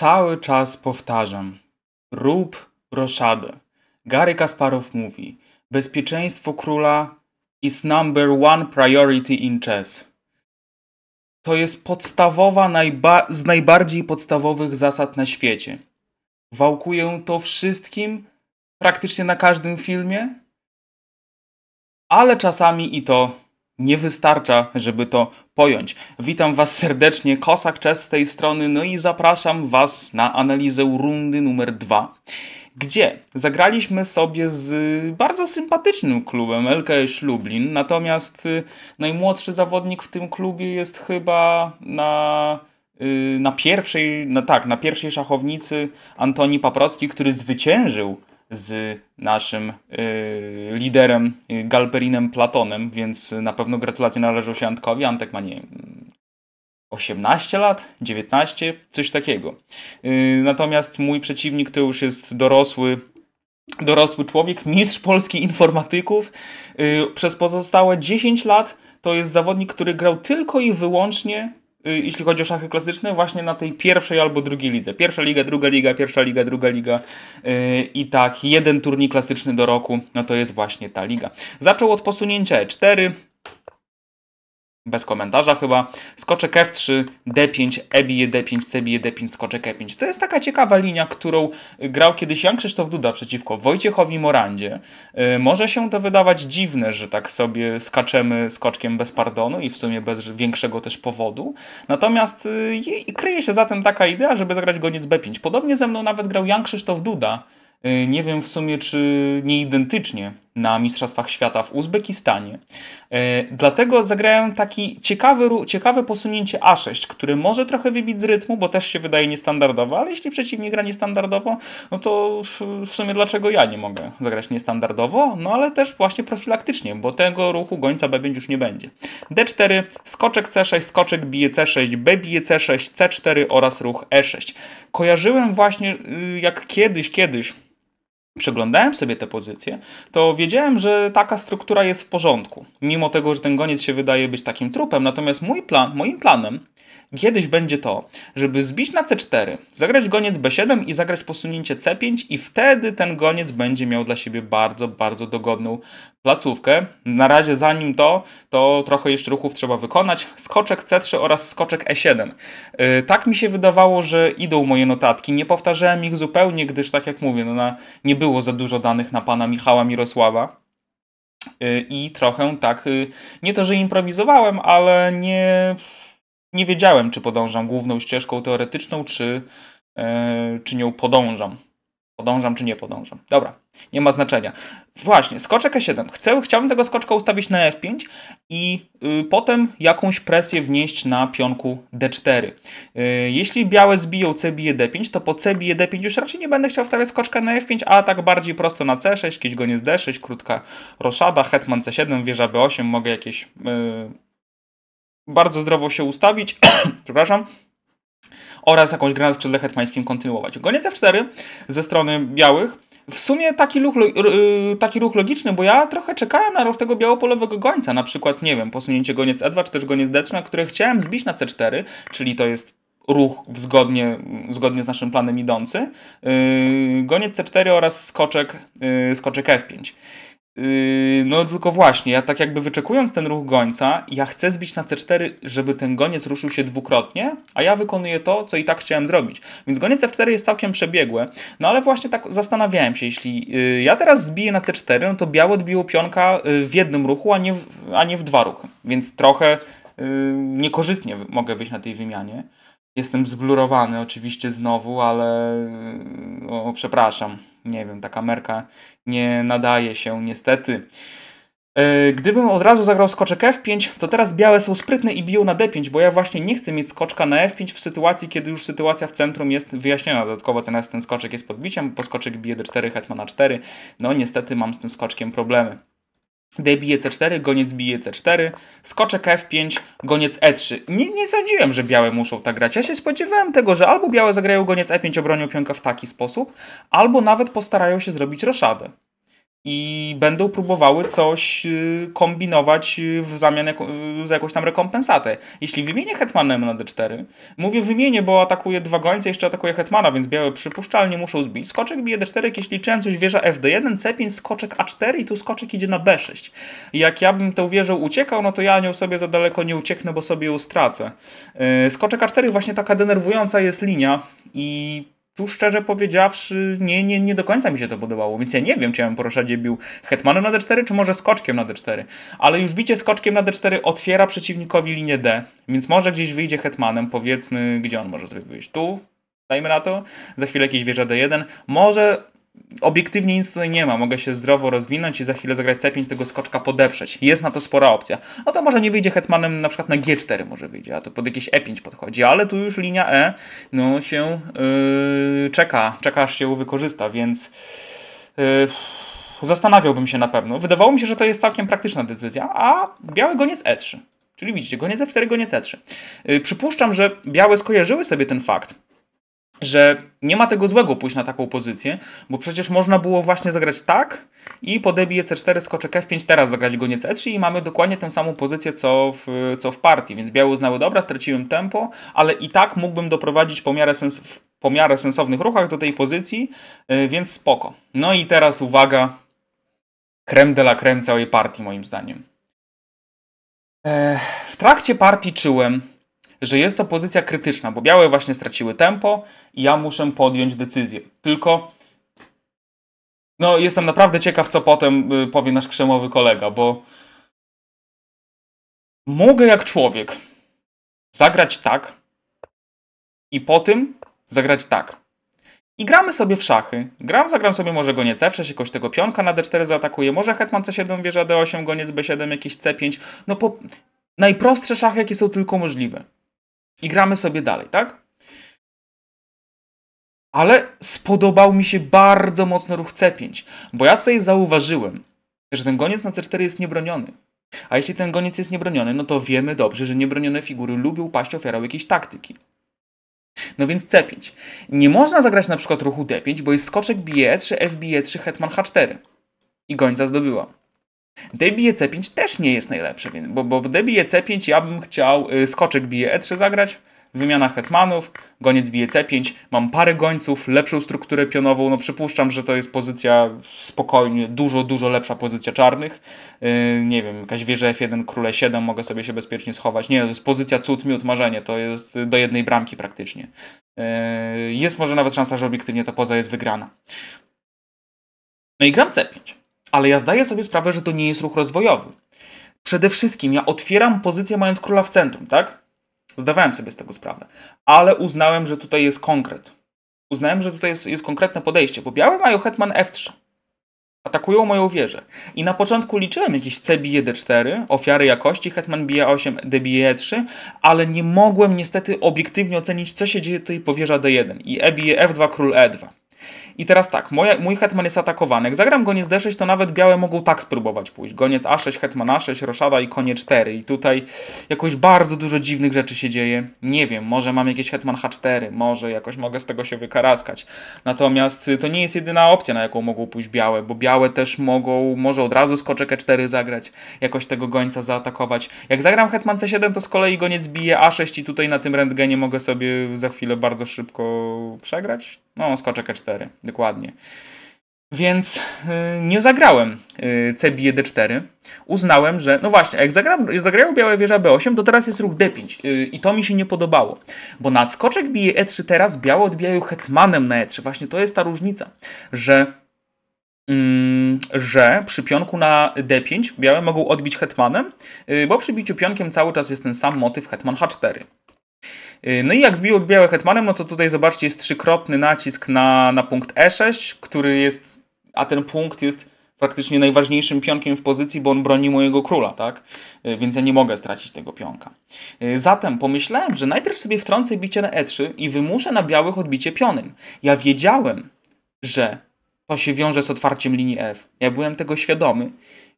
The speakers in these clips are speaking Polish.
Cały czas powtarzam. Rób roszadę. Gary Kasparow mówi, bezpieczeństwo króla is number one priority in chess. To jest podstawowa najba z najbardziej podstawowych zasad na świecie. Wałkuję to wszystkim, praktycznie na każdym filmie, ale czasami i to nie wystarcza, żeby to pojąć. Witam Was serdecznie, Kosak Czes z tej strony, no i zapraszam Was na analizę rundy numer 2, gdzie zagraliśmy sobie z bardzo sympatycznym klubem LKS Lublin, natomiast y, najmłodszy zawodnik w tym klubie jest chyba na y, na pierwszej, no tak, na pierwszej szachownicy Antoni Paprocki, który zwyciężył z naszym y, liderem Galberinem y, Galperinem Platonem, więc na pewno gratulacje należą się Antkowi. Antek ma, nie 18 lat, 19, coś takiego. Y, natomiast mój przeciwnik to już jest dorosły dorosły człowiek, mistrz Polski informatyków. Y, przez pozostałe 10 lat to jest zawodnik, który grał tylko i wyłącznie Y, jeśli chodzi o szachy klasyczne, właśnie na tej pierwszej albo drugiej lidze. Pierwsza liga, druga liga, pierwsza liga, druga liga y, i tak jeden turniej klasyczny do roku, no to jest właśnie ta liga. Zaczął od posunięcia E4, bez komentarza chyba. Skoczek F3, D5, E bije D5, C bije D5, skoczek E5. To jest taka ciekawa linia, którą grał kiedyś Jan Krzysztof Duda przeciwko Wojciechowi Morandzie. Y, może się to wydawać dziwne, że tak sobie skaczemy skoczkiem bez pardonu i w sumie bez większego też powodu. Natomiast y, kryje się za tym taka idea, żeby zagrać goniec B5. Podobnie ze mną nawet grał Jan Krzysztof Duda. Y, nie wiem w sumie, czy nie identycznie, na Mistrzostwach Świata w Uzbekistanie. E, dlatego zagrałem taki ciekawy, ciekawe posunięcie A6, który może trochę wybić z rytmu, bo też się wydaje niestandardowo, ale jeśli przeciwnik gra niestandardowo, no to w sumie dlaczego ja nie mogę zagrać niestandardowo? No ale też właśnie profilaktycznie, bo tego ruchu gońca B5 już nie będzie. D4, skoczek C6, skoczek bije C6, B bije C6, C4 oraz ruch E6. Kojarzyłem właśnie y, jak kiedyś, kiedyś przeglądałem sobie te pozycje, to wiedziałem, że taka struktura jest w porządku. Mimo tego, że ten goniec się wydaje być takim trupem, natomiast mój plan, moim planem kiedyś będzie to, żeby zbić na C4, zagrać goniec B7 i zagrać posunięcie C5 i wtedy ten goniec będzie miał dla siebie bardzo, bardzo dogodną placówkę. Na razie zanim to, to trochę jeszcze ruchów trzeba wykonać. Skoczek C3 oraz skoczek E7. Yy, tak mi się wydawało, że idą moje notatki. Nie powtarzałem ich zupełnie, gdyż tak jak mówię, no na, nie było za dużo danych na pana Michała Mirosława. Y, I trochę tak, y, nie to, że improwizowałem, ale nie, nie wiedziałem, czy podążam główną ścieżką teoretyczną, czy, e, czy nią podążam podążam czy nie podążam. Dobra, nie ma znaczenia. Właśnie, skoczek E7. Chcę, chciałbym tego skoczka ustawić na F5 i y, potem jakąś presję wnieść na pionku D4. Y, jeśli białe zbiją C bije D5, to po C bije D5 już raczej nie będę chciał stawiać skoczka na F5, a tak bardziej prosto na C6, jakiś go nie z D6, krótka roszada, hetman C7, wieża B8, mogę jakieś... Y, bardzo zdrowo się ustawić, przepraszam, oraz jakąś grę na skrzydle hetmańskim kontynuować. Goniec F4 ze strony białych w sumie taki ruch, y, taki ruch logiczny, bo ja trochę czekałem na ruch tego białopolowego gońca, na przykład, nie wiem, posunięcie goniec E2 czy też goniec D3, na które chciałem zbić na C4, czyli to jest ruch zgodnie, zgodnie z naszym planem idący, y, goniec C4 oraz skoczek, y, skoczek F5. Yy, no tylko właśnie, ja tak jakby wyczekując ten ruch gońca, ja chcę zbić na C4, żeby ten goniec ruszył się dwukrotnie, a ja wykonuję to, co i tak chciałem zrobić. Więc goniec c 4 jest całkiem przebiegły, no ale właśnie tak zastanawiałem się, jeśli yy, ja teraz zbiję na C4, no to białe odbiło pionka yy, w jednym ruchu, a nie w, a nie w dwa ruchy. Więc trochę niekorzystnie mogę wyjść na tej wymianie. Jestem zblurowany oczywiście znowu, ale o, przepraszam. Nie wiem, ta kamerka nie nadaje się niestety. E, gdybym od razu zagrał skoczek F5, to teraz białe są sprytne i biją na D5, bo ja właśnie nie chcę mieć skoczka na F5 w sytuacji, kiedy już sytuacja w centrum jest wyjaśniona. Dodatkowo ten, ten skoczek jest podbiciem, bo skoczek bije D4, hetman na 4. No niestety mam z tym skoczkiem problemy. D bije C4, goniec bije C4, skoczek F5, goniec E3. Nie, nie sądziłem, że białe muszą tak grać. Ja się spodziewałem tego, że albo białe zagrają goniec E5, obronią pionka w taki sposób, albo nawet postarają się zrobić roszadę i będą próbowały coś y, kombinować y, w zamian y, za jakąś tam rekompensatę. Jeśli wymienię Hetmanem na D4, mówię wymienię, bo atakuje dwa gońce, jeszcze atakuje Hetmana, więc białe przypuszczalnie muszą zbić. Skoczek bije D4, jeśli liczyłem coś wieża FD1, C5, skoczek A4 i tu skoczek idzie na B6. Jak ja bym tą wieżą uciekał, no to ja nią sobie za daleko nie ucieknę, bo sobie ją stracę. Skoczek A4 właśnie taka denerwująca jest linia i tu szczerze powiedziawszy, nie, nie, nie do końca mi się to podobało, więc ja nie wiem, czy ja bym Poroszadzie bił hetmanem na d4, czy może skoczkiem na d4. Ale już bicie skoczkiem na d4 otwiera przeciwnikowi linię d, więc może gdzieś wyjdzie hetmanem, powiedzmy, gdzie on może sobie wyjść. Tu, dajmy na to, za chwilę jakieś wieża d1. Może obiektywnie nic tutaj nie ma. Mogę się zdrowo rozwinąć i za chwilę zagrać C5, tego skoczka podeprzeć. Jest na to spora opcja. No to może nie wyjdzie hetmanem na przykład na G4 może wyjdzie, a to pod jakieś E5 podchodzi, ale tu już linia E no się yy, czeka, czeka aż się wykorzysta, więc yy, zastanawiałbym się na pewno. Wydawało mi się, że to jest całkiem praktyczna decyzja, a biały goniec E3. Czyli widzicie, goniec F4, e goniec E3. Yy, przypuszczam, że białe skojarzyły sobie ten fakt, że nie ma tego złego pójść na taką pozycję, bo przecież można było właśnie zagrać tak i po debie C4 skoczek F5, teraz zagrać go nie C3 i mamy dokładnie tę samą pozycję co w, co w partii, więc białe uznały dobra, straciłem tempo, ale i tak mógłbym doprowadzić po miarę, sens, po miarę sensownych ruchach do tej pozycji, y, więc spoko. No i teraz uwaga, krem de la creme całej partii moim zdaniem. E, w trakcie partii czułem, że jest to pozycja krytyczna, bo białe właśnie straciły tempo i ja muszę podjąć decyzję. Tylko no jestem naprawdę ciekaw, co potem y, powie nasz krzemowy kolega, bo mogę jak człowiek zagrać tak i po tym zagrać tak. I gramy sobie w szachy. Gram, zagram sobie może goniec F6, jakoś tego pionka na D4 zaatakuje, może hetman C7, wieża D8, goniec B7, jakiś C5. No po... Najprostsze szachy, jakie są tylko możliwe. I gramy sobie dalej, tak? Ale spodobał mi się bardzo mocno ruch C5, bo ja tutaj zauważyłem, że ten goniec na C4 jest niebroniony. A jeśli ten goniec jest niebroniony, no to wiemy dobrze, że niebronione figury lubią paść ofiarą jakiejś taktyki. No więc C5. Nie można zagrać na przykład ruchu D5, bo jest skoczek BE3, FBE3, hetman H4. I gońca zdobyła. Debi c 5 też nie jest najlepszy, bo, bo Debi c 5 ja bym chciał y, skoczek bije E3 zagrać, wymiana hetmanów, goniec bije C5, mam parę gońców, lepszą strukturę pionową, no przypuszczam, że to jest pozycja spokojnie, dużo, dużo lepsza pozycja czarnych. Yy, nie wiem, jakaś wieża F1, króle 7, mogę sobie się bezpiecznie schować. Nie, to jest pozycja cud, miód, marzenie, to jest do jednej bramki praktycznie. Yy, jest może nawet szansa, że obiektywnie ta poza jest wygrana. No i gram C5 ale ja zdaję sobie sprawę, że to nie jest ruch rozwojowy. Przede wszystkim ja otwieram pozycję mając króla w centrum, tak? Zdawałem sobie z tego sprawę, ale uznałem, że tutaj jest konkret. Uznałem, że tutaj jest, jest konkretne podejście, bo białe mają hetman f3. Atakują moją wieżę. I na początku liczyłem jakieś cb bije D4, ofiary jakości, hetman bije 8, db 3 ale nie mogłem niestety obiektywnie ocenić, co się dzieje tutaj po wieża D1. I E bije F2, król E2. I teraz tak, moja, mój hetman jest atakowany. Jak zagram goniec d6, to nawet białe mogą tak spróbować pójść. Goniec a6, hetman a6, roszada i konie 4. I tutaj jakoś bardzo dużo dziwnych rzeczy się dzieje. Nie wiem, może mam jakieś hetman h4, może jakoś mogę z tego się wykaraskać. Natomiast y, to nie jest jedyna opcja, na jaką mogą pójść białe, bo białe też mogą, może od razu skoczek e4 zagrać, jakoś tego gońca zaatakować. Jak zagram hetman c7, to z kolei goniec bije a6 i tutaj na tym rentgenie mogę sobie za chwilę bardzo szybko przegrać. No, skoczek e4 4 dokładnie. Więc y, nie zagrałem y, C bije D4. Uznałem, że no właśnie, jak zagrałem zagrają białe wieża B8, to teraz jest ruch D5 y, i to mi się nie podobało. Bo nadskoczek bije E3 teraz, białe odbijają hetmanem na E3. Właśnie to jest ta różnica, że, mm, że przy pionku na D5 białe mogą odbić hetmanem, bo przy biciu pionkiem cały czas jest ten sam motyw hetman H4. Y, no i jak zbił białe hetmanem, no to tutaj zobaczcie, jest trzykrotny nacisk na, na punkt E6, który jest, a ten punkt jest praktycznie najważniejszym pionkiem w pozycji, bo on broni mojego króla, tak? Y, więc ja nie mogę stracić tego pionka. Y, zatem pomyślałem, że najpierw sobie wtrącę bicie na E3 i wymuszę na białych odbicie pionem. Ja wiedziałem, że to się wiąże z otwarciem linii F. Ja byłem tego świadomy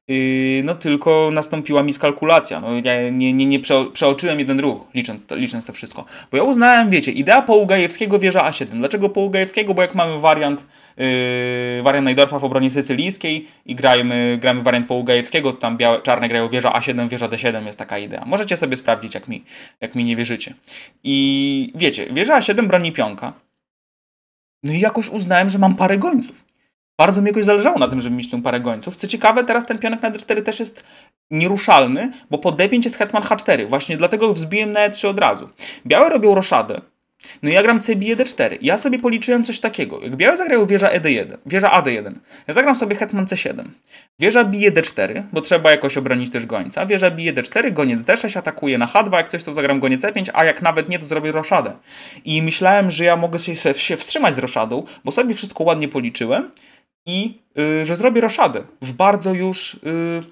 Yy, no tylko nastąpiła miskalkulacja. No, ja nie, nie, nie przeoczyłem jeden ruch, licząc to, licząc to wszystko. Bo ja uznałem, wiecie, idea Poługajewskiego wieża A7. Dlaczego Poługajewskiego? Bo jak mamy wariant, yy, wariant Najdorfa w obronie sycylijskiej i grajmy, gramy wariant Poługajewskiego, to tam białe, czarne grają wieża A7, wieża D7 jest taka idea. Możecie sobie sprawdzić, jak mi, jak mi nie wierzycie. I wiecie, wieża A7 broni pionka. No i jakoś uznałem, że mam parę gońców bardzo mi jakoś zależało na tym, żeby mieć tą parę gońców. Co ciekawe, teraz ten pionek na D4 też jest nieruszalny, bo po D5 jest hetman H4. Właśnie dlatego wzbiłem na E3 od razu. Białe robią roszadę. No i ja gram C bije D4. Ja sobie policzyłem coś takiego. Jak białe zagrają wieża e ED1, wieża AD1, ja zagram sobie hetman C7. Wieża bije D4, bo trzeba jakoś obronić też gońca. Wieża bije D4, goniec D6 atakuje na H2, jak coś to zagram goniec E5, a jak nawet nie, to zrobię roszadę. I myślałem, że ja mogę się, się wstrzymać z roszadą, bo sobie wszystko ładnie policzyłem i y, że zrobię roszadę w bardzo już. Y,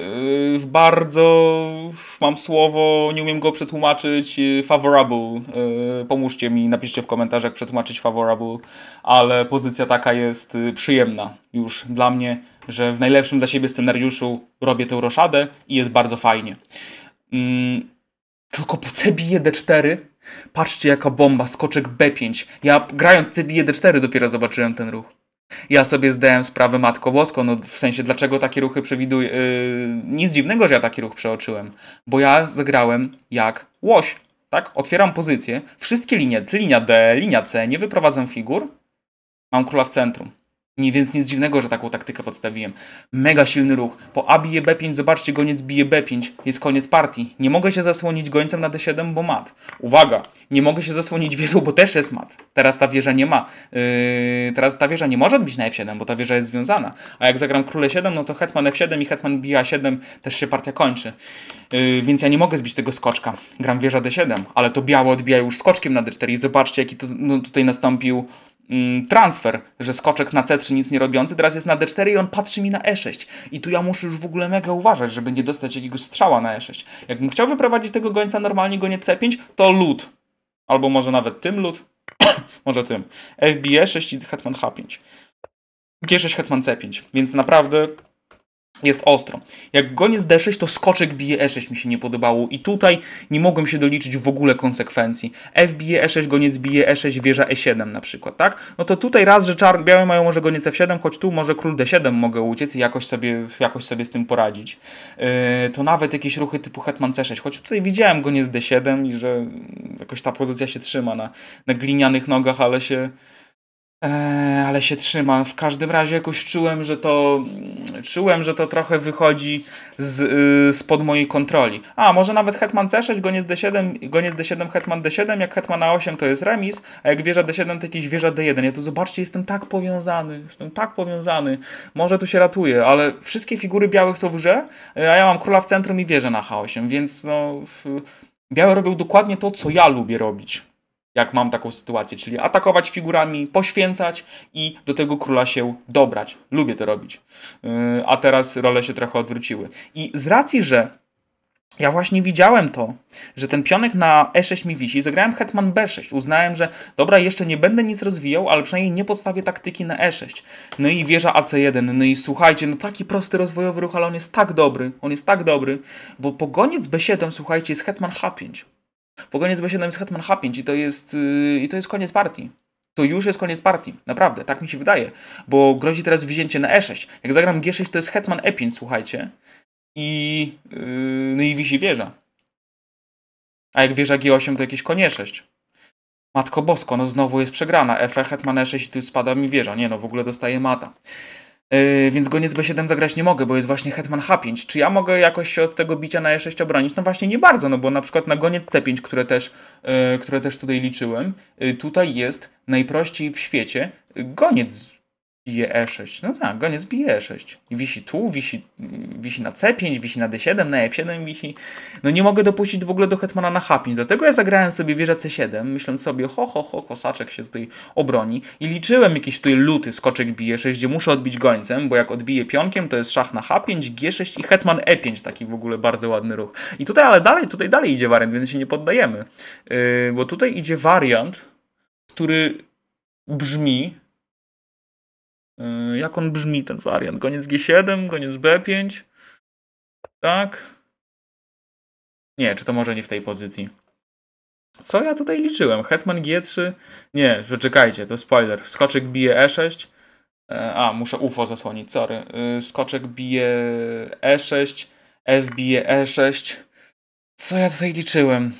y w bardzo, mam słowo, nie umiem go przetłumaczyć, y, favorable, y, pomóżcie mi, napiszcie w komentarzach przetłumaczyć favorable, ale pozycja taka jest przyjemna już dla mnie, że w najlepszym dla siebie scenariuszu robię tę roszadę i jest bardzo fajnie. Mm, tylko po CBI D4 Patrzcie jaka bomba, skoczek B5. Ja grając CBI e D4 dopiero zobaczyłem ten ruch. Ja sobie zdałem sprawę Matko Bosko, no w sensie dlaczego takie ruchy przewiduję. Yy, nic dziwnego, że ja taki ruch przeoczyłem, bo ja zagrałem jak łoś, tak? Otwieram pozycję, wszystkie linie, linia D, linia C, nie wyprowadzam figur, mam króla w centrum. Nie, więc nic dziwnego, że taką taktykę podstawiłem. Mega silny ruch. Po A bije B5, zobaczcie, goniec bije B5. Jest koniec partii. Nie mogę się zasłonić gońcem na D7, bo mat. Uwaga, nie mogę się zasłonić wieżą, bo też jest mat. Teraz ta wieża nie ma. Yy, teraz ta wieża nie może odbić na F7, bo ta wieża jest związana. A jak zagram króle 7, no to hetman F7 i hetman bije A7, też się partia kończy. Yy, więc ja nie mogę zbić tego skoczka. Gram wieża D7, ale to białe odbija już skoczkiem na D4 i zobaczcie, jaki to, no, tutaj nastąpił Mm, transfer, że skoczek na C3 nic nie robiący, teraz jest na D4 i on patrzy mi na E6. I tu ja muszę już w ogóle mega uważać, żeby nie dostać jakiegoś strzała na E6. Jakbym chciał wyprowadzić tego gońca normalnie, go nie C5, to lód. Albo może nawet tym lód. może tym. FB E6 i hetman H5. G6, hetman C5. Więc naprawdę jest ostro. Jak goniec D6, to skoczek bije E6 mi się nie podobało i tutaj nie mogłem się doliczyć w ogóle konsekwencji. F bije E6, goniec bije E6, wieża E7 na przykład, tak? No to tutaj raz, że czar białe mają może goniec F7, choć tu może król D7 mogę uciec i jakoś sobie, jakoś sobie z tym poradzić. Yy, to nawet jakieś ruchy typu hetman C6, choć tutaj widziałem goniec D7 i że jakoś ta pozycja się trzyma na, na glinianych nogach, ale się Eee, ale się trzymam. W każdym razie jakoś czułem, że to czułem, że to trochę wychodzi z, yy, spod mojej kontroli. A, może nawet hetman C6, goniec D7, goniec D7, hetman D7, jak hetman A8 to jest remis, a jak wieża D7 to jakiś wieża D1. Ja tu zobaczcie, jestem tak powiązany, jestem tak powiązany. Może tu się ratuje, ale wszystkie figury białych są w grze, e, a ja mam króla w centrum i wieżę na H8, więc no... Biały robił dokładnie to, co ja lubię robić jak mam taką sytuację, czyli atakować figurami, poświęcać i do tego króla się dobrać. Lubię to robić. Yy, a teraz role się trochę odwróciły. I z racji, że ja właśnie widziałem to, że ten pionek na e6 mi wisi. Zagrałem hetman b6. Uznałem, że dobra, jeszcze nie będę nic rozwijał, ale przynajmniej nie podstawię taktyki na e6. No i wieża ac1. No i słuchajcie, no taki prosty rozwojowy ruch, ale on jest tak dobry. On jest tak dobry, bo pogoniec b7, słuchajcie, jest hetman h5 nie zbywa się nam jest Hetman H5 i to jest, yy, i to jest koniec partii. To już jest koniec partii, naprawdę, tak mi się wydaje, bo grozi teraz wzięcie na E6. Jak zagram G6, to jest Hetman E5, słuchajcie. I, yy, no i wisi wieża. A jak wieża G8, to jakieś konie 6. E Matko Bosko, no znowu jest przegrana. F, Hetman E6 i tu spada mi wieża. Nie no, w ogóle dostaje mata. Yy, więc goniec B7 zagrać nie mogę, bo jest właśnie hetman H5. Czy ja mogę jakoś się od tego bicia na E6 obronić? No właśnie nie bardzo, no bo na przykład na goniec C5, które też, yy, które też tutaj liczyłem, yy, tutaj jest najprościej w świecie goniec bije E6. No tak, goniec bije E6. wisi tu, wisi, wisi na C5, wisi na D7, na F7 e wisi. No nie mogę dopuścić w ogóle do hetmana na H5. Dlatego ja zagrałem sobie wieża C7, myśląc sobie, ho, ho, ho, kosaczek się tutaj obroni. I liczyłem jakiś tutaj luty skoczek bije 6, e gdzie muszę odbić gońcem, bo jak odbije pionkiem, to jest szach na H5, G6 i hetman E5. Taki w ogóle bardzo ładny ruch. I tutaj, ale dalej, tutaj dalej idzie wariant, więc się nie poddajemy. Yy, bo tutaj idzie wariant, który brzmi E, jak on brzmi, ten wariant? Koniec G7, koniec B5. Tak. Nie, czy to może nie w tej pozycji? Co ja tutaj liczyłem? Hetman G3? Nie, czekajcie, to spoiler. Skoczek bije E6. E, a, muszę UFO zasłonić, sorry. E, skoczek bije E6, F bije E6. Co ja tutaj liczyłem?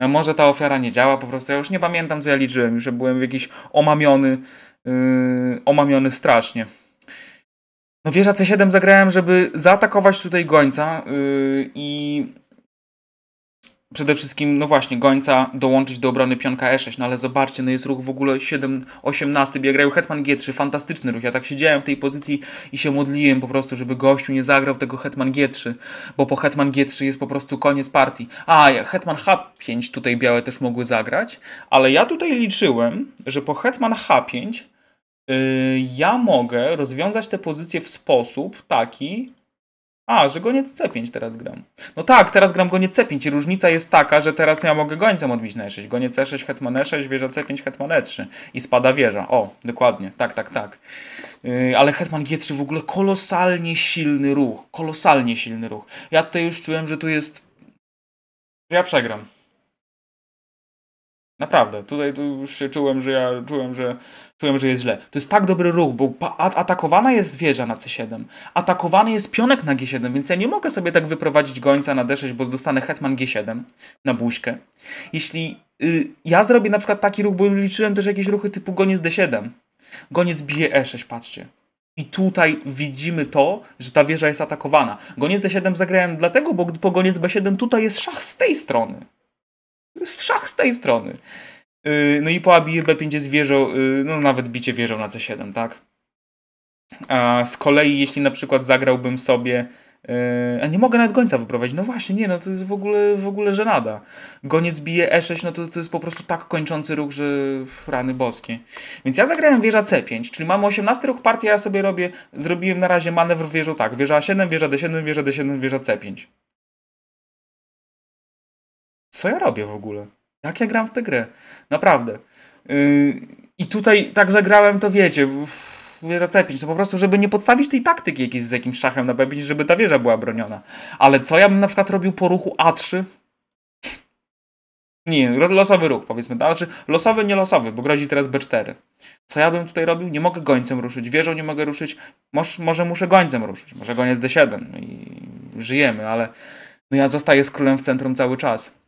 A może ta ofiara nie działa po prostu? Ja już nie pamiętam, co ja liczyłem. Już byłem jakiś omamiony Yy, omamiony strasznie. No wieża C7 zagrałem, żeby zaatakować tutaj gońca yy, i przede wszystkim, no właśnie, gońca dołączyć do obrony pionka E6, no ale zobaczcie, no jest ruch w ogóle 7, 18, biegrają Hetman G3, fantastyczny ruch, ja tak siedziałem w tej pozycji i się modliłem po prostu, żeby gościu nie zagrał tego Hetman G3, bo po Hetman G3 jest po prostu koniec partii. A, Hetman H5 tutaj białe też mogły zagrać, ale ja tutaj liczyłem, że po Hetman H5 Yy, ja mogę rozwiązać tę pozycję w sposób taki. A, że goniec C5 teraz gram. No tak, teraz gram goniec C5 i różnica jest taka, że teraz ja mogę gońcem odbić na E6. Goniec C6, hetman E6, wieża C5, hetman E3. I spada wieża. O, dokładnie. Tak, tak, tak. Yy, ale hetman G3 w ogóle kolosalnie silny ruch. Kolosalnie silny ruch. Ja tutaj już czułem, że tu jest... Ja przegram. Naprawdę, tutaj tu już się czułem, że ja czułem, że czułem, że jest źle. To jest tak dobry ruch, bo atakowana jest wieża na C7, atakowany jest pionek na G7, więc ja nie mogę sobie tak wyprowadzić gońca na D6, bo dostanę hetman G7 na buźkę. Jeśli y, ja zrobię na przykład taki ruch, bo liczyłem też jakieś ruchy typu goniec D7, goniec bije E6, patrzcie. I tutaj widzimy to, że ta wieża jest atakowana. Goniec D7 zagrałem dlatego, bo po goniec B7 tutaj jest szach z tej strony. Strzach z tej strony. Y, no i po ABI B5 jest wieżą, y, no nawet bicie wieżą na C7, tak? A z kolei, jeśli na przykład zagrałbym sobie. Y, a nie mogę nawet gońca wyprowadzić. No właśnie, nie, no to jest w ogóle, w ogóle żenada. Goniec bije E6, no to, to jest po prostu tak kończący ruch, że rany boskie. Więc ja zagrałem wieża C5, czyli mamy 18 ruch partii, a ja sobie robię, zrobiłem na razie manewr wieżą tak, wieża A7, wieża D7, wieża D7, wieża C5 co ja robię w ogóle? Jak ja gram w tę grę? Naprawdę. Yy, I tutaj tak zagrałem, to wiecie, wieża C5, to po prostu, żeby nie podstawić tej taktyki jakiejś z jakimś szachem na B5, żeby ta wieża była broniona. Ale co ja bym na przykład robił po ruchu A3? Nie, losowy ruch powiedzmy, tak? znaczy losowy, nie losowy, bo grozi teraz B4. Co ja bym tutaj robił? Nie mogę gońcem ruszyć, wieżą nie mogę ruszyć, może, może muszę gońcem ruszyć, może goniec D7 i żyjemy, ale no ja zostaję z królem w centrum cały czas.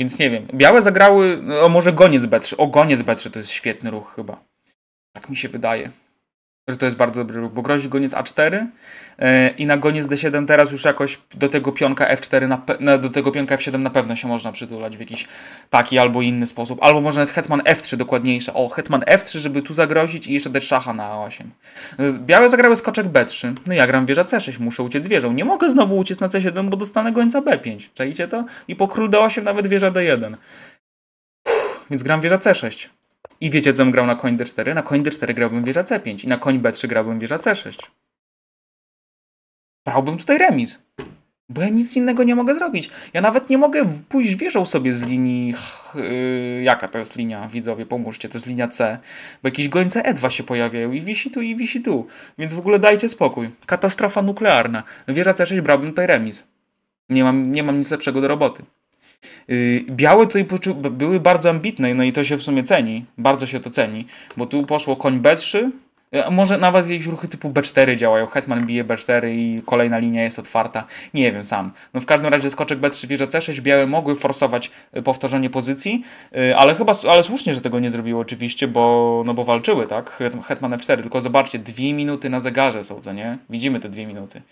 Więc nie wiem. Białe zagrały, o no, może goniec B3. O, goniec B3 to jest świetny ruch chyba. Tak mi się wydaje że to jest bardzo dobry ruch, bo grozi goniec A4 yy, e, i na goniec D7 teraz już jakoś do tego pionka F4, na, na, do tego pionka F7 na pewno się można przytulać w jakiś taki albo inny sposób. Albo może nawet hetman F3 dokładniejsze. O, hetman F3, żeby tu zagrozić i jeszcze dać szacha na A8. Białe zagrały skoczek B3. No ja gram wieża C6, muszę uciec wieżą. Nie mogę znowu uciec na C7, bo dostanę gońca B5. Czajcie to? I po król D8 nawet wieża D1. Uff, więc gram wieża C6. I wiecie, co bym grał na koń d4? Na koń d4 grałbym wieża c5 i na koń b3 grałbym wieża c6. Brałbym tutaj remis. Bo ja nic innego nie mogę zrobić. Ja nawet nie mogę pójść wieżą sobie z linii... Yy, jaka to jest linia? Widzowie, pomóżcie. To jest linia C. Bo jakieś gońce E2 się pojawiają i wisi tu, i wisi tu. Więc w ogóle dajcie spokój. Katastrofa nuklearna. Wieża C6 brałbym tutaj remis. Nie mam, nie mam nic lepszego do roboty. Y, białe tutaj były bardzo ambitne, no i to się w sumie ceni, bardzo się to ceni, bo tu poszło koń B3, y, może nawet jakieś ruchy typu B4 działają. Hetman bije B4 i kolejna linia jest otwarta. Nie wiem sam. No w każdym razie skoczek B3, wieża C6. Białe mogły forsować y, powtarzanie pozycji, ale chyba ale słusznie, że tego nie zrobiły oczywiście, bo, no bo walczyły, tak? Hetman F4. Tylko zobaczcie, dwie minuty na zegarze są, co nie? Widzimy te dwie minuty.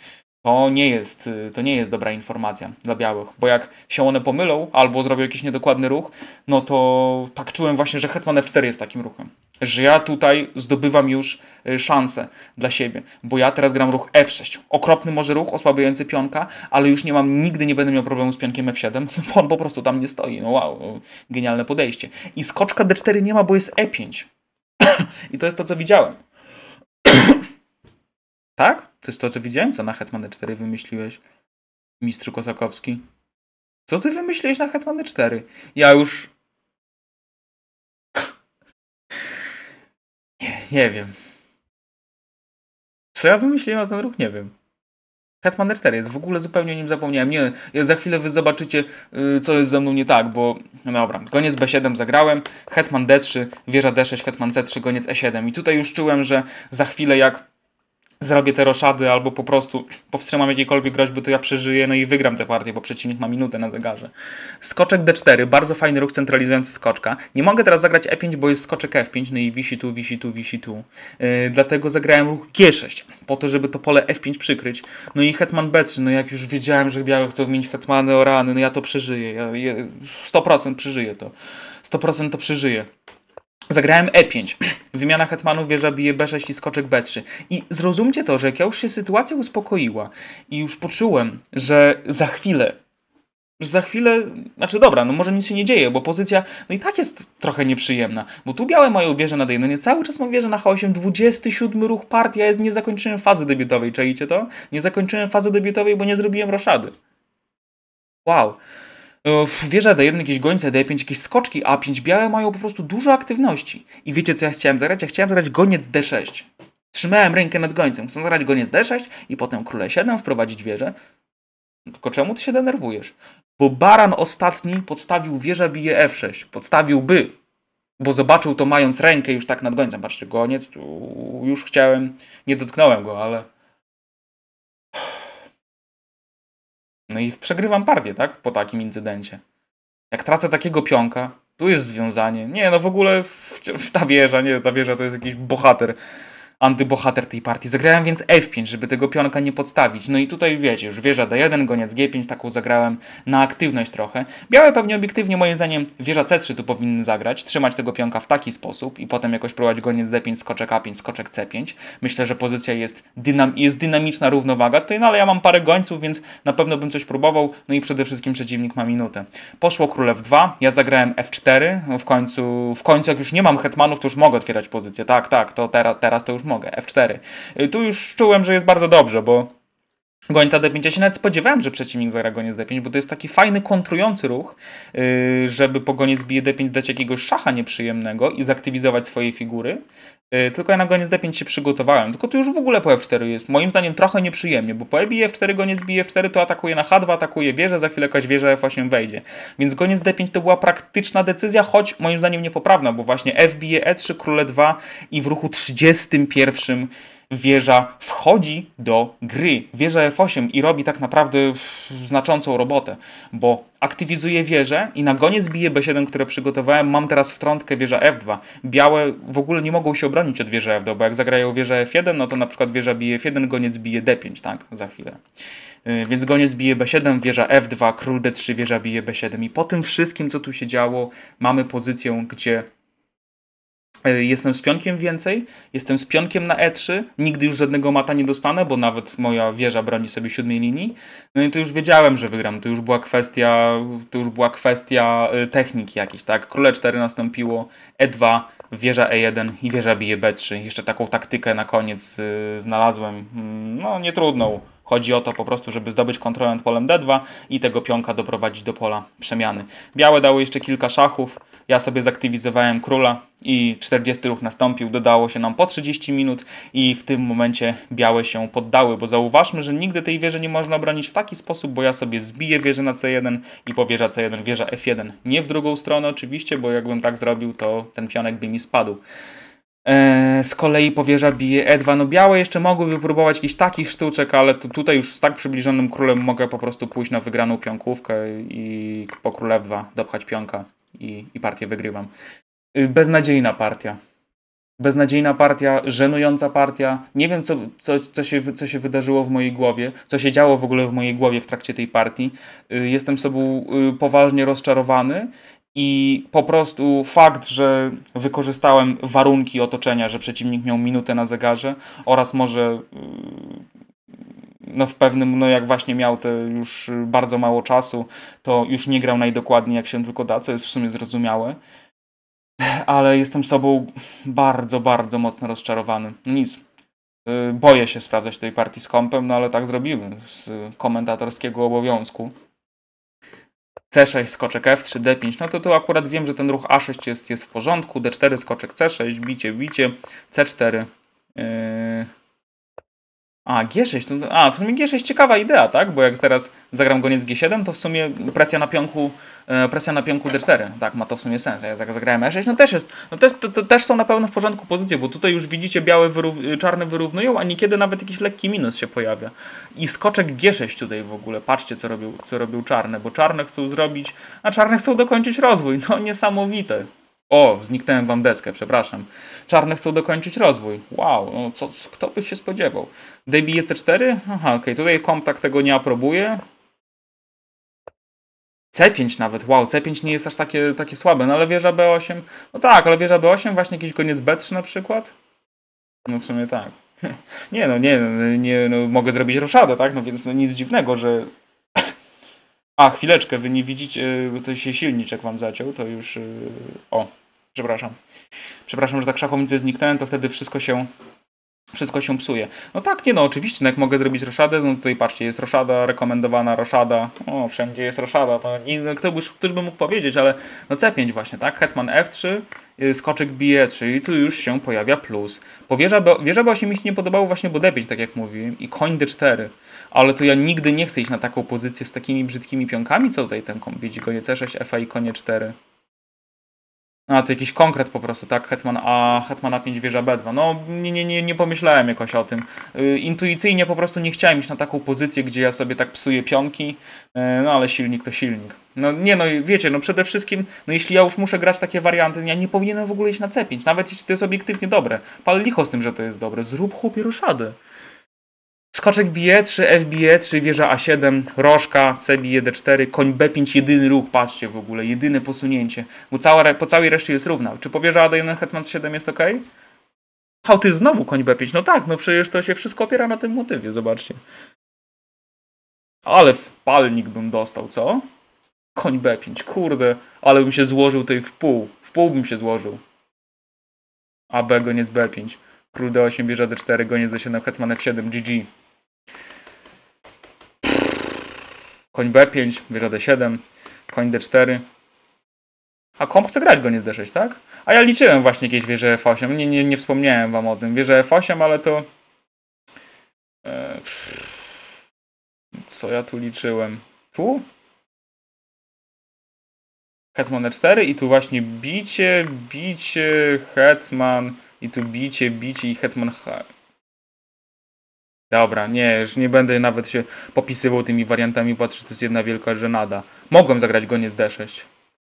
To nie, jest, y, to nie jest dobra informacja dla białych, bo jak się one pomylą albo zrobią jakiś niedokładny ruch, no to tak czułem właśnie, że Hetman F4 jest takim ruchem. Że ja tutaj zdobywam już y, szansę dla siebie, bo ja teraz gram ruch F6. Okropny może ruch, osłabiający pionka, ale już nie mam, nigdy nie będę miał problemu z pionkiem F7, no bo on po prostu tam nie stoi. No wow, y, genialne podejście. I skoczka D4 nie ma, bo jest E5. I to jest to, co widziałem. Tak? To jest to, co widziałem, co na Hetmany 4 wymyśliłeś, mistrzu Kosakowski. Co ty wymyśliłeś na Hetmany 4? Ja już... nie, nie wiem. Co ja wymyśliłem na ten ruch? Nie wiem. Hetman 4 jest, w ogóle zupełnie o nim zapomniałem. Nie, za chwilę wy zobaczycie, yy, co jest ze mną nie tak, bo no dobra, goniec B7 zagrałem, Hetman D3, wieża D6, Hetman C3, goniec E7. I tutaj już czułem, że za chwilę jak zrobię te roszady albo po prostu powstrzymam jakiekolwiek groźby, to ja przeżyję, no i wygram tę partię, bo przeciwnik ma minutę na zegarze. Skoczek d4, bardzo fajny ruch centralizujący skoczka. Nie mogę teraz zagrać e5, bo jest skoczek f5, no i wisi tu, wisi tu, wisi tu. Yy, dlatego zagrałem ruch g6, po to, żeby to pole f5 przykryć. No i hetman b3, no jak już wiedziałem, że białych to wymienić hetmany o rany, no ja to przeżyję, ja, 100% przeżyję to. 100% to przeżyję. Zagrałem E5. Wymiana hetmanów, wieża bije B6 i skoczek B3. I zrozumcie to, że jak ja już się sytuacja uspokoiła i już poczułem, że za chwilę za chwilę, znaczy dobra, no może nic się nie dzieje, bo pozycja no i tak jest trochę nieprzyjemna, bo tu białe mają wieżę na D1, cały czas mam wieżę na H8, 27 ruch partii, ja jest, nie zakończyłem fazy debiutowej, czajcie to? Nie zakończyłem fazy debiutowej, bo nie zrobiłem roszady. Wow. E, wieża D1, jakieś gońce D5, jakieś skoczki A5, białe mają po prostu dużo aktywności. I wiecie, co ja chciałem zagrać? Ja chciałem zagrać goniec D6. Trzymałem rękę nad gońcem. Chcę zagrać goniec D6 i potem króle 7 wprowadzić wieżę. No tylko czemu ty się denerwujesz? Bo baran ostatni podstawił wieża bije F6. Podstawiłby. Bo zobaczył to mając rękę już tak nad gońcem. Patrzcie, goniec, tu już chciałem, nie dotknąłem go, ale... No i przegrywam partię, tak? Po takim incydencie. Jak tracę takiego pionka, tu jest związanie. Nie, no w ogóle w, w ta wieża, nie, ta wieża to jest jakiś bohater antybohater tej partii. Zagrałem więc F5, żeby tego pionka nie podstawić. No i tutaj wiecie, już wieża D1, goniec G5, taką zagrałem na aktywność trochę. Białe pewnie obiektywnie moim zdaniem wieża C3 tu powinny zagrać, trzymać tego pionka w taki sposób i potem jakoś próbować goniec D5, skoczek A5, skoczek C5. Myślę, że pozycja jest, dynam jest dynamiczna równowaga tutaj, no ale ja mam parę gońców, więc na pewno bym coś próbował, no i przede wszystkim przeciwnik ma minutę. Poszło król F2, ja zagrałem F4, no, w końcu, w końcu jak już nie mam hetmanów, to już mogę otwierać pozycję, tak, tak, to teraz, teraz to już mogę, F4. Y, tu już czułem, że jest bardzo dobrze, bo gońca D5. Ja się nawet spodziewałem, że przeciwnik zagra goniec D5, bo to jest taki fajny, kontrujący ruch, y, żeby po goniec bije D5 dać jakiegoś szacha nieprzyjemnego i zaktywizować swoje figury. Y, tylko ja na goniec D5 się przygotowałem. Tylko tu już w ogóle po F4 jest moim zdaniem trochę nieprzyjemnie, bo po E bije F4, goniec bije F4, to atakuje na H2, atakuje wieżę, za chwilę jakaś wieża F8 wejdzie. Więc goniec D5 to była praktyczna decyzja, choć moim zdaniem niepoprawna, bo właśnie F bije E3, króle 2 i w ruchu 31 wieża wchodzi do gry. Wieża F8 i robi tak naprawdę znaczącą robotę, bo aktywizuje wieżę i na goniec bije B7, które przygotowałem. Mam teraz wtrątkę wieża F2. Białe w ogóle nie mogą się obronić od wieży F2, bo jak zagrają wieżę F1, no to na przykład wieża bije F1, goniec bije D5, tak, za chwilę. Y, więc goniec bije B7, wieża F2, król D3, wieża bije B7 i po tym wszystkim, co tu się działo, mamy pozycję, gdzie E, jestem z pionkiem więcej, jestem z pionkiem na E3, nigdy już żadnego mata nie dostanę, bo nawet moja wieża broni sobie siódmej linii. No i to już wiedziałem, że wygram. To już była kwestia, to już była kwestia e, techniki jakiejś, tak? Króle 4 nastąpiło, E2, wieża E1 i wieża bije B3. Jeszcze taką taktykę na koniec e, znalazłem. Mm, no, nie trudną Chodzi o to po prostu, żeby zdobyć kontrolę nad polem d2 i tego pionka doprowadzić do pola przemiany. Białe dały jeszcze kilka szachów, ja sobie zaktywizowałem króla i 40 ruch nastąpił, dodało się nam po 30 minut i w tym momencie białe się poddały, bo zauważmy, że nigdy tej wieży nie można bronić w taki sposób, bo ja sobie zbiję wieżę na c1 i po wieża c1 wieża f1. Nie w drugą stronę oczywiście, bo jakbym tak zrobił, to ten pionek by mi spadł. E, z kolei powierza bije edwa No białe jeszcze mogłyby próbować jakichś takich sztuczek, ale to tutaj już z tak przybliżonym królem mogę po prostu pójść na wygraną pionkówkę i po król 2 dopchać pionka i, i partię wygrywam. Y, beznadziejna partia. Beznadziejna partia, żenująca partia. Nie wiem, co, co, co, się, co się wydarzyło w mojej głowie, co się działo w ogóle w mojej głowie w trakcie tej partii. Y, jestem sobą y, poważnie rozczarowany i po prostu fakt, że wykorzystałem warunki otoczenia, że przeciwnik miał minutę na zegarze oraz może yy, no w pewnym, no jak właśnie miał te już bardzo mało czasu, to już nie grał najdokładniej jak się tylko da, co jest w sumie zrozumiałe. Ale jestem sobą bardzo, bardzo mocno rozczarowany. Nic. Yy, boję się sprawdzać tej partii z kompem, no ale tak zrobiłem z komentatorskiego obowiązku. C6, skoczek F3, D5, no to tu akurat wiem, że ten ruch A6 jest, jest w porządku, D4, skoczek C6, bicie, bicie, C4, yy, a, G6. No, a, w sumie G6 ciekawa idea, tak? Bo jak teraz zagram goniec G7, to w sumie presja na pionku, e, presja na pionku D4. Tak, ma to w sumie sens. Jak zagrałem E6, no też jest. No też, to, to też są na pewno w porządku pozycje, bo tutaj już widzicie, białe wyrów, e, czarne wyrównują, a niekiedy nawet jakiś lekki minus się pojawia. I skoczek G6 tutaj w ogóle. Patrzcie, co robił, co robił czarne, bo czarne chcą zrobić, a czarne chcą dokończyć rozwój. No niesamowite. O, zniknęłem wam deskę, przepraszam. Czarne chcą dokończyć rozwój. Wow, no co, kto by się spodziewał? Debije C4? Aha, okej, okay. tutaj kontakt tego nie aprobuje. C5 nawet, wow, C5 nie jest aż takie, takie słabe, no ale wieża B8, no tak, ale wieża B8, właśnie jakiś koniec B3 na przykład? No w sumie tak. nie no, nie, no, nie no, mogę zrobić ruszadę, tak, no więc no, nic dziwnego, że a, chwileczkę, wy nie widzicie, bo to się silniczek wam zaciął, to już... Y, o, przepraszam. Przepraszam, że tak szachownicę zniknąłem, to wtedy wszystko się wszystko się psuje. No tak, nie no, oczywiście, no jak mogę zrobić roszadę, no tutaj patrzcie, jest roszada, rekomendowana roszada, o, wszędzie jest roszada, no no, kto by, ktoś by mógł powiedzieć, ale no C5 właśnie, tak, hetman F3, y, skoczek bije 3 i tu już się pojawia plus. Bo wieża, się wieża B8 mi się nie podobało właśnie, bo D5, tak jak mówiłem, i koń D4, ale to ja nigdy nie chcę iść na taką pozycję z takimi brzydkimi pionkami, co tutaj ten kom, widzi, nie C6, FA i konie 4. No, a, to jakiś konkret po prostu, tak? Hetman A, Hetman A5, wieża B2. No, nie, nie, nie, nie pomyślałem jakoś o tym. Y, intuicyjnie po prostu nie chciałem iść na taką pozycję, gdzie ja sobie tak psuję pionki, y, no ale silnik to silnik. No nie no, wiecie, no przede wszystkim, no jeśli ja już muszę grać takie warianty, ja nie powinienem w ogóle iść na C5, nawet jeśli to jest obiektywnie dobre. Pal licho z tym, że to jest dobre, zrób chłopie ruszadę. Szkaczek bije 3, F bije 3, wieża A7, rożka, C bije D4, koń B5, jedyny ruch, patrzcie w ogóle, jedyne posunięcie, bo cała, po całej reszcie jest równa. Czy po wieża AD1 hetman 7 jest ok? Hałty znowu koń B5, no tak, no przecież to się wszystko opiera na tym motywie, zobaczcie. Ale wpalnik bym dostał, co? Koń B5, kurde, ale bym się złożył tej w pół, w pół bym się złożył. AB goniec B5, król D8, wieża D4, goniec D7, hetman F7, GG. koń b5, wieża d7, koń d4. A komp chce grać go nie d6, tak? A ja liczyłem właśnie jakieś wieże f8. Nie, nie, nie wspomniałem wam o tym. Wieże f8, ale to... E, co ja tu liczyłem? Tu? Hetman e4 i tu właśnie bicie, bicie, hetman i tu bicie, bicie i hetman h. Dobra, nie, już nie będę nawet się popisywał tymi wariantami, patrzę, to jest jedna wielka żenada. Mogłem zagrać go nie z D6.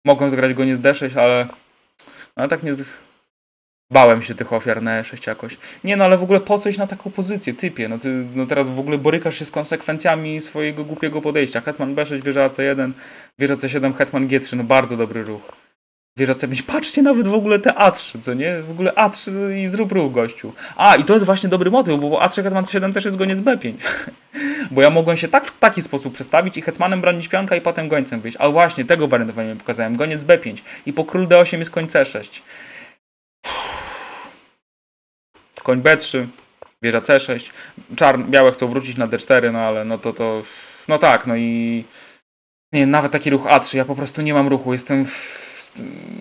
Mogłem zagrać go nie z D6, ale... No, ale tak nie... Z... Bałem się tych ofiar na E6 jakoś. Nie no, ale w ogóle po coś na taką pozycję, typie. No, ty, no teraz w ogóle borykasz się z konsekwencjami swojego głupiego podejścia. Hetman B6, wieża c 1 wieża C7, Hetman G3. No bardzo dobry ruch wieżacja 5. Patrzcie nawet w ogóle te A3, co nie? W ogóle A3 i zrób ruch, gościu. A, i to jest właśnie dobry motyw, bo A3 Hetman 7 też jest goniec B5. bo ja mogłem się tak w taki sposób przestawić i Hetmanem bronić pionka i potem gońcem wyjść. A właśnie, tego wariantowania pokazałem. Goniec B5 i po król D8 jest koń C6. Koń B3, wieża C6. Czarn, białe chcą wrócić na D4, no ale no to to... No tak, no i... Nie, nawet taki ruch A3, ja po prostu nie mam ruchu, jestem w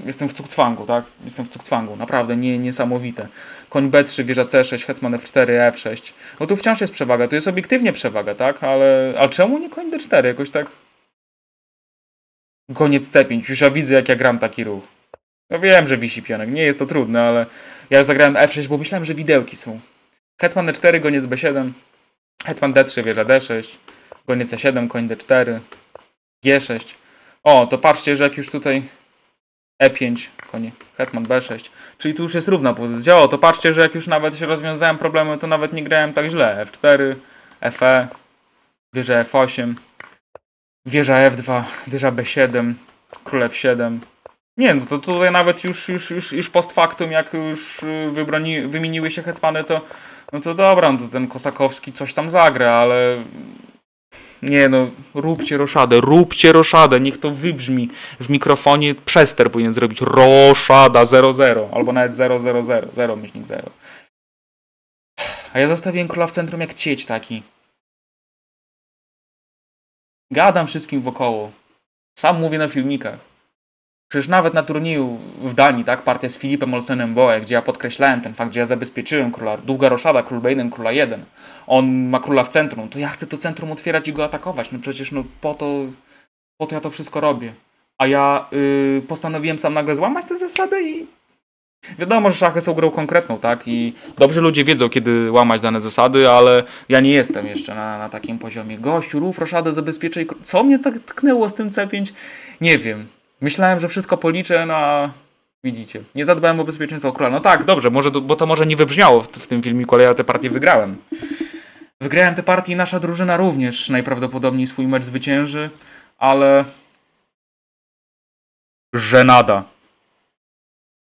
jestem w cukcwangu, tak? Jestem w cukcwangu, naprawdę nie, niesamowite. Koń B3, wieża C6, hetman F4, e F6. No tu wciąż jest przewaga, to jest obiektywnie przewaga, tak? Ale, ale czemu nie koń D4? Jakoś tak... Koniec C5, już ja widzę jak ja gram taki ruch. No wiem, że wisi pionek, nie jest to trudne, ale ja zagrałem F6, bo myślałem, że widełki są. Hetman e 4 goniec B7. Hetman D3, wieża D6. Goniec C7, koń D4. G6. O, to patrzcie, że jak już tutaj E5, koni, hetman B6. Czyli tu już jest równa pozycja. O, to patrzcie, że jak już nawet się rozwiązałem problemy, to nawet nie grałem tak źle. F4, FE, wieża F8, wieża F2, wieża B7, król F7. Nie, no to tutaj nawet już, już, już, już post factum, jak już y, wybroni, wymieniły się hetmany, to no to dobra, no to ten Kosakowski coś tam zagra, ale nie no, róbcie roszadę, róbcie roszadę, niech to wybrzmi w mikrofonie. Przester powinien zrobić roszada 00 albo nawet 000, 0 myślnik 0. A ja zostawiłem króla w centrum jak cieć taki. Gadam wszystkim wokoło. Sam mówię na filmikach. Przecież nawet na turnieju w Danii, tak, partia z Filipem Olsenem Boe, gdzie ja podkreślałem ten fakt, że ja zabezpieczyłem króla Długa Roszada, król Bejden, króla 1. On ma króla w centrum, to ja chcę to centrum otwierać i go atakować. No przecież no po to, po to ja to wszystko robię. A ja yy, postanowiłem sam nagle złamać tę zasadę i Wiadomo, że szachy są grą konkretną, tak? I dobrze ludzie wiedzą, kiedy łamać dane zasady, ale ja nie jestem jeszcze na, na takim poziomie. Gościu, rów, roszadę zabezpieczę i... Co mnie tak tknęło z tym C5? Nie wiem. Myślałem, że wszystko policzę, no widzicie. Nie zadbałem o bezpieczeństwo króla. No tak, dobrze, może, bo to może nie wybrzmiało w, w tym filmiku, ale ja tę partię wygrałem. Wygrałem tę partię i nasza drużyna również najprawdopodobniej swój mecz zwycięży, ale... Żenada.